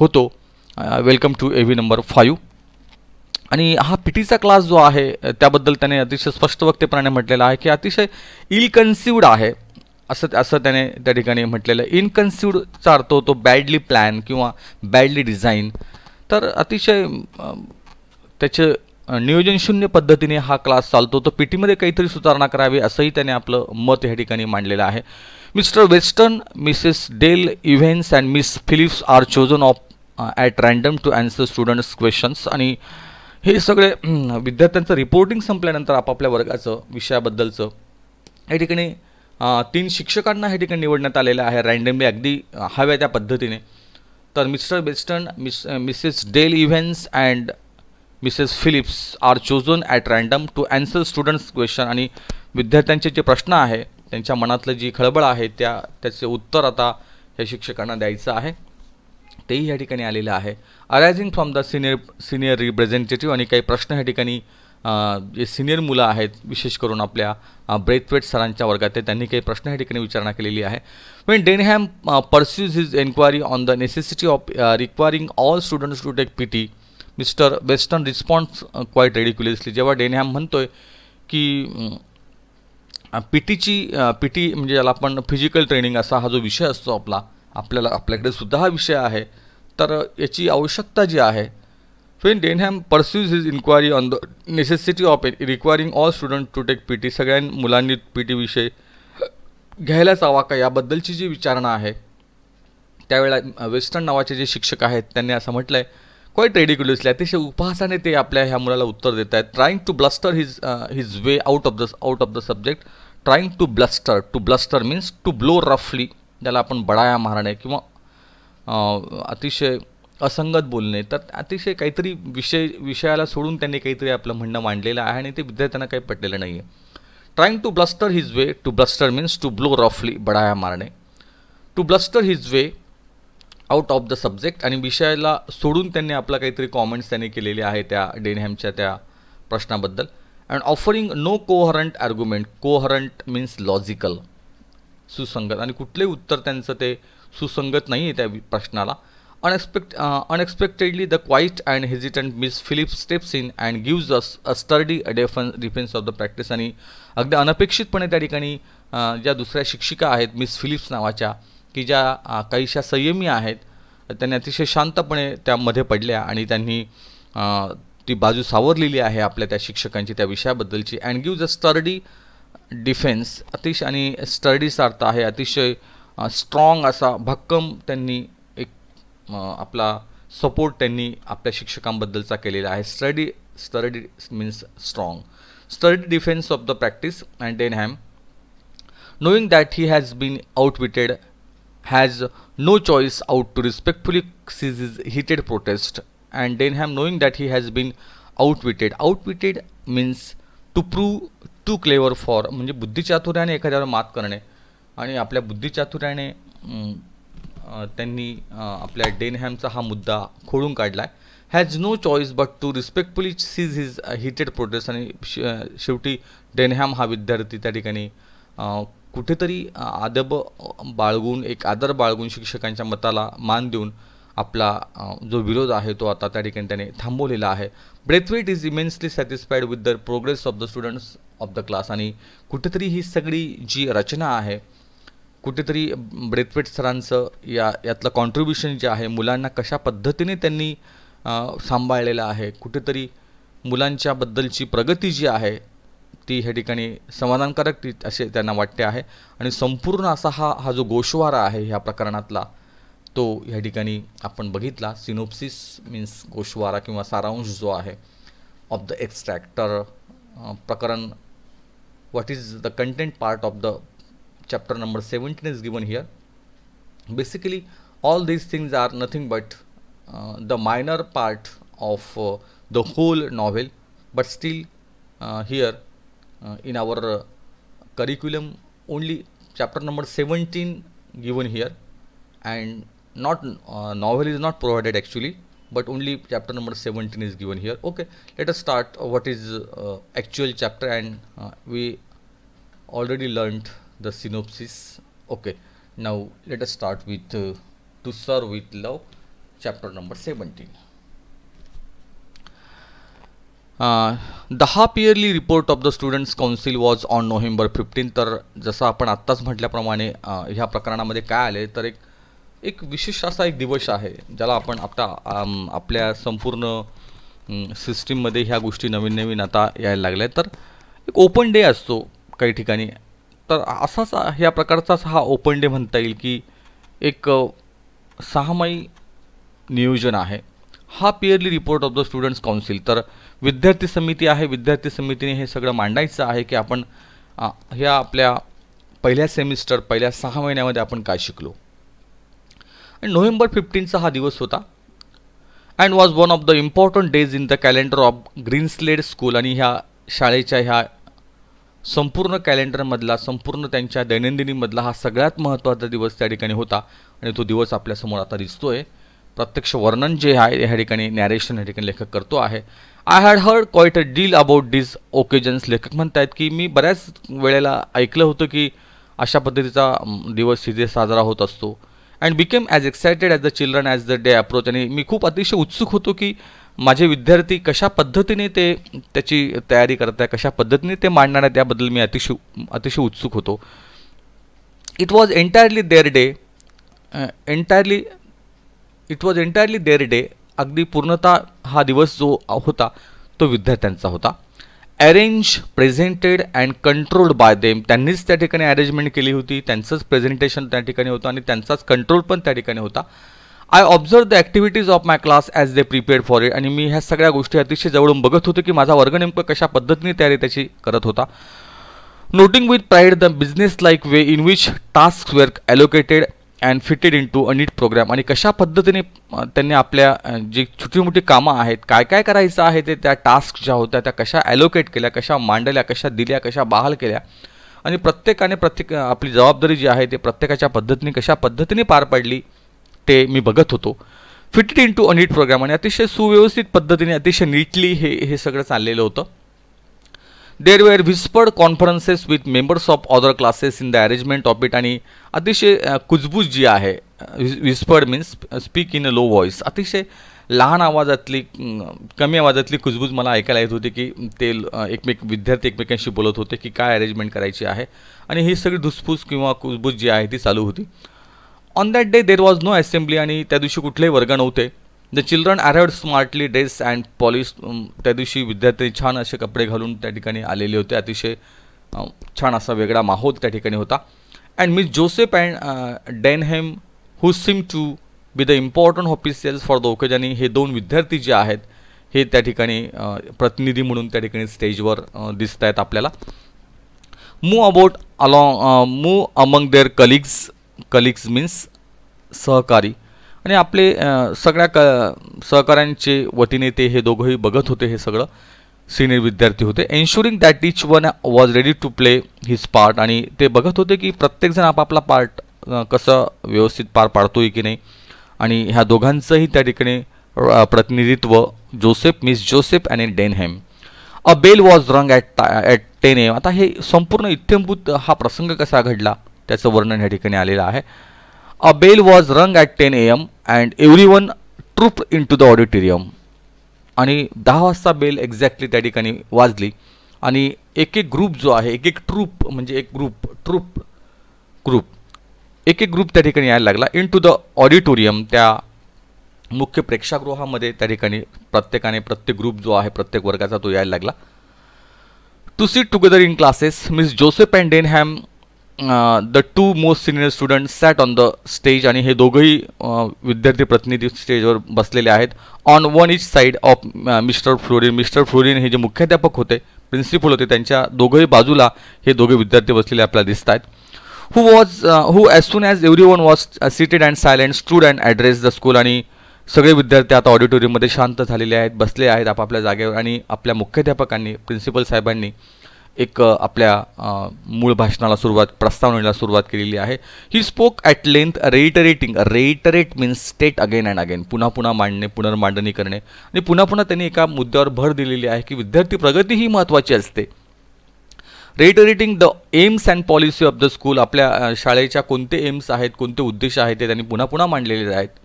होतो welcome to A V number five आणि हा पीटीचा क्लास जो आहे त्याबद्दल त्याने अतिशय स्पष्ट वक्तेप्रमाणे म्हटलेला आहे की अतिशय इलकन्सिवड आहे असं असं त्याने त्या ठिकाणी म्हटलेलं आहे इनकन्सिवडचा अर्थ होतो बॅडली प्लॅन किंवा बॅडली डिझाईन तर अतिशय त्याचे नियोजनशून्य पद्धतीने हा क्लास चालतो तर पीटीमध्ये काहीतरी सुधारणा करावी असंही त्याने आपलं मत या ठिकाणी मांडलेलं आहे Mr Weston Mrs Dale Evans and Miss Phillips are chosen of at random to answer students questions आणि हे सगळे विद्यार्थ्यांचं रिपोर्टिंग संपल्यानंतर आपापल्या वर्गाचं विषयाबद्दलचं या ठिकाणी तीन शिक्षकांना हे ठिकाणी निवडण्यात आलेलं आहे रँडमली अगदी हव्या त्या पद्धतीने तर Mr Weston Miss Mrs Dale Evans and Mrs Phillips are chosen at random to answer students question आणि विद्यार्थ्यांचे जे प्रश्न आहे त्यांच्या मनातलं जी खळबळ आहे त्या त्याचे उत्तर आता या शिक्षकांना द्यायचं आहे तेही या ठिकाणी आलेलं आहे arising from the senior senior representative आणि काही प्रश्न ह्या ठिकाणी जे सिनियर मुलं आहेत विशेष करून आपल्या ब्रेथवेट सरांच्या वर्गात ते त्यांनी काही प्रश्न या ठिकाणी विचारणा केलेली आहे when Denham pursues his enquiry on the necessity of requiring all students to take P T Mr Weston responds quite ridiculously जेव्हा डेनहॅम म्हणतो आहे की पीटीची पीटी म्हणजे ज्याला आपण फिजिकल ट्रेनिंग असा हा जो विषय असतो आपला आपल्याला आपल्याकडे सुद्धा हा विषय आहे तर याची आवश्यकता जी आहे when Denham pursues his enquiry on the necessity of requiring all student to take P T सगळ्या मुलांनी पी टी विषय घ्यायलाच हवा का याबद्दलची जी विचारणा आहे त्यावेळेला वेस्टर्न नावाचे जे शिक्षक आहेत त्यांनी असं म्हटलं आहे क्वाईट रेडिक्युलसली अतिशय उपहासाने ते आपल्या ह्या मुलाला उत्तर देत आहेत trying to bluster his his way out of the out of the subject trying to bluster to bluster means to blow रफली ज्याला आपण बडाया मारणे किंवा uh, अतिशय असंगत बोलणे तर अतिशय काहीतरी विषय विषयाला सोडून त्यांनी काहीतरी आपलं म्हणणं मांडलेलं आहे आणि ते विद्यार्थ्यांना काही पटलेलं नाही आहे trying to bluster his way to bluster means to blow रफली बडाया मारणे to bluster his way out of the subject आणि विषयाला सोडून त्यांनी आपला काहीतरी कॉमेंट्स त्यांनी केलेले आहे त्या डेनहॅमच्या त्या प्रश्नाबद्दल and offering no coherent argument coherent means logical सुसंगत आणि कुठलेही उत्तर त्यांचं ते सुसंगत नाही आहे त्या प्रश्नाला unexpect unexpectedly the quiet and hesitant Miss Phillip steps in and gives us a study defen defence of the practice आणि अगदी अनपेक्षितपणे त्या ठिकाणी uh, ज्या दुसऱ्या शिक्षिका आहेत मिस फिलिप्स नावाच्या की ज्या काहीशा संयमी आहेत त्यांनी अतिशय शांतपणे त्यामध्ये पडल्या आणि त्यांनी ती बाजू सावरलेली आहे आपल्या त्या शिक्षकांची त्या विषयाबद्दलची and gives a sturdy defence अतिशय आणि स्टर्डीचा अर्थ आहे अतिशय स्ट्रॉंग असा भक्कम त्यांनी एक आपला सपोर्ट त्यांनी आपल्या शिक्षकांबद्दलचा केलेला आहे study study means strong study defence of the practice and Denham knowing that he has been outwitted has no choice out to respectfully cease his heated protest and Denham knowing that he has been outwitted outwitted means to prove too clever for म्हणजे बुद्धिचातुर्याने एखाद्यावर मात करणे आणि आपल्या बुद्धिचातुर्याने त्यांनी आपल्या डेनहॅमचा हा मुद्दा खोडून काढला आहे has no choice but to respectfully cease his heated protest आणि शेवटी डेनहॅम हा विद्यार्थी त्या ठिकाणी कुठेतरी आदब बाळगून एक आदर बाळगून शिक्षकांच्या मताला मान देऊन आपला जो विरोध आहे तो आता त्या ठिकाणी त्याने थांबवलेला आहे Braithwaite is immensely satisfied with the progress of the students of the class आणि कुठेतरी ही सगळी जी रचना आहे कुठेतरी ब्रेथवेट सरांचं या यातलं कॉन्ट्रीब्युशन जे आहे मुलांना कशा पद्धतीने त्यांनी सांभाळलेलं आहे कुठेतरी मुलांच्याबद्दलची प्रगती जी आहे ती ह्या ठिकाणी समाधानकारक ती असे त्यांना वाटते आहे आणि संपूर्ण असा हा हा जो गोशवारा आहे ह्या प्रकरणातला तो ह्या ठिकाणी आपण बघितला सिनोप्सिस मीन्स गोशवारा किंवा सारांश जो आहे ऑफ द एक्स्ट्रॅक्टर प्रकरण what is the content part of the chapter number seventeen is given here basically all these things are nothing but the minor part of the whole novel but still here Uh, in our uh, curriculum only chapter number 17 given here and not uh, novel is not provided actually but only chapter number 17 is given here okay let us start uh, what is uh, actual chapter and uh, we already learned the synopsis okay now let us start with to serve with love chapter number 17 दहा yearly report of the students council was on November fifteen तर जसं आपण आत्ताच म्हटल्याप्रमाणे ह्या प्रकरणामध्ये काय आले तर एक एक विशेष असा एक दिवस आहे ज्याला आपण आता आपल्या संपूर्ण सिस्टीममध्ये ह्या गोष्टी नवीन नवीन आता यायला लागल्या तर एक ओपन डे असतो काही ठिकाणी तर असाच ह्या प्रकारचाच हा ओपन डे म्हणता येईल की एक सहामाई नियोजन आहे हा yearly report of the students council तर विद्यार्थी समिती आहे विद्यार्थी समितीने हे सगळं मांडायचं आहे की आपण ह्या आपल्या पहिल्या सेमिस्टर पहिल्या सहा महिन्यामध्ये आपण काय शिकलो आणि नोव्हेंबर फिफ्टीनचा हा दिवस होता and was one of the important days in the calendar of Greenslade school आणि ह्या शाळेच्या ह्या संपूर्ण कॅलेंडरमधला संपूर्ण त्यांच्या दैनंदिनीमधला हा सगळ्यात महत्त्वाचा दिवस त्या ठिकाणी होता आणि तो दिवस आपल्यासमोर आता दिसतो आहे प्रत्यक्ष वर्णन जे आहे ह्या ठिकाणी नॅरेशन ह्या ठिकाणी लेखक करतो आहे I had heard quite a deal about these occasions लेखक म्हणत आहेत की मी बऱ्याच वेळेला ऐकलं होतं की अशा पद्धतीचा दिवस तिथे साजरा होत असतो and became as excited as the children as the day approach आणि मी खूप अतिशय उत्सुक होतो की माझे विद्यार्थी कशा पद्धतीने ते त्याची तयारी करत आहे कशा पद्धतीने ते मांडणार आहे त्याबद्दल मी अतिशय अतिशय उत्सुक होतो it was entirely their day entirely it was entirely their day अगदी पूर्णतः हा दिवस जो होता तो विद्यार्थ्यांचा होता arrange presented and controlled by them त्यांनीच त्या ठिकाणी अरेंजमेंट केली होती त्यांचंच प्रेझेंटेशन त्या ठिकाणी होतं आणि त्यांचाच कंट्रोल पण त्या ठिकाणी होता I observe the activities of my class as they prepared for it आणि मी ह्या सगळ्या गोष्टी अतिशय जवळून बघत होतो की माझा वर्ग नेमकं कशा पद्धतीने तयारी त्याची करत होता noting with pride the business like way in which task work allocated and fitted into a neat programme आणि कशा पद्धतीने त्यांनी आपल्या जी छोटी मोठी कामं आहेत काय काय करायचं आहे ते त्या टास्क ज्या होत्या त्या कशा ॲलोकेट केल्या कशा मांडल्या कशा दिल्या कशा बहाल केल्या आणि प्रत्येकाने प्रत्येक आपली जबाबदारी जी आहे ते प्रत्येकाच्या पद्धतीने कशा पद्धतीने पार पाडली ते मी बघत होतो fitted into a neat programme आणि अतिशय सुव्यवस्थित पद्धतीने अतिशय नीटली हे हे सगळं चाललेलं होतं there were whispered conferences with members of other classes in the arrangement of it आणि अतिशय कुजबूज जी आहे whispered means speak in a low voice अतिशय लहान आवाजातली कमी आवाजातली कुजबूज मला ऐकायला येत होती की ते एकमेक विद्यार्थी एकमेकांशी बोलत होते की काय अरेंजमेंट करायची आहे आणि ही सगळी धुसफूस किंवा कुजबूज जी आहे ती चालू होती on that day there was no assembly आणि त्या दिवशी कुठलेही वर्ग नव्हते the children arrived smartly dress and polish त्या दिवशी विद्यार्थी छान असे कपडे घालून त्या ठिकाणी आलेले होते अतिशय छान असा वेगळा माहोल त्या ठिकाणी होता अँड मिस जोसेफ अँड हेम who seem to be the important officials for the occasion हे दोन विद्यार्थी जे आहेत हे त्या ठिकाणी प्रतिनिधी म्हणून त्या ठिकाणी स्टेजवर दिसत आहेत आपल्याला move about a lot move among their colleagues colleagues means सहकारी आणि आपले सगळ्या क सहकाऱ्यांचे वतीने ते हे दोघंही बघत होते हे सगळं सिनियर विद्यार्थी होते ensuring that each one was ready to play his part आणि ते बघत होते की प्रत्येकजण आपापला पार्ट कसं व्यवस्थित पार पाडतोय की नाही आणि ह्या दोघांचंही त्या ठिकाणी प्रतिनिधित्व जोसेफ मिस जोसेफ आणि Denham a bell was rung at at ten am आता हे संपूर्ण इत्यंभूत हा प्रसंग कसा घडला त्याचं वर्णन ह्या ठिकाणी आलेलं आहे A bell was rung at 10 a.m. and everyone trooped into the auditorium आणि दहा वाजता बेल एक्झॅक्टली त्या ठिकाणी वाजली आणि एक एक ग्रुप जो आहे एक एक ट्रूप म्हणजे एक ग्रुप ट्रूप ग्रुप एक एक ग्रुप त्या ठिकाणी यायला लागला इन टू द ऑडिटोरियम त्या मुख्य प्रेक्षागृहामध्ये त्या ठिकाणी प्रत्येकाने प्रत्येक ग्रुप जो आहे प्रत्येक वर्गाचा तो यायला लागला to sit together in classes Miss Joseph and ham the two most senior student sat on the stage आणि हे दोघंही विद्यार्थी प्रतिनिधी स्टेजवर बसलेले आहेत on one each side of Mr Florian Mr Florian हे जे मुख्याध्यापक होते प्रिन्सिपल होते त्यांच्या दोघंही बाजूला हे दोघे विद्यार्थी बसलेले आपल्याला दिसत आहेत who was who as soon as everyone was seated and silent stood and address the school आणि सगळे विद्यार्थी आता ऑडिटोरियममध्ये शांत झालेले आहेत बसले आहेत आपापल्या जागेवर आणि आपल्या मुख्याध्यापकांनी प्रिन्सिपल साहेबांनी एक आपल्या मूळ भाषणाला सुरुवात प्रस्तावनेला सुरुवात केलेली आहे he spoke at length reiterating reiterate means state again and again पुन्हा पुन्हा मांडणे पुनर्मांडणी करणे आणि पुन्हा पुन्हा त्यांनी एका मुद्द्यावर भर दिलेली आहे की विद्यार्थी प्रगती ही महत्त्वाची असते reiterating the aims and policy of the school आपल्या शाळेच्या कोणते एम्स आहेत कोणते उद्देश आहेत ते त्यांनी पुन्हा पुन्हा मांडलेले आहेत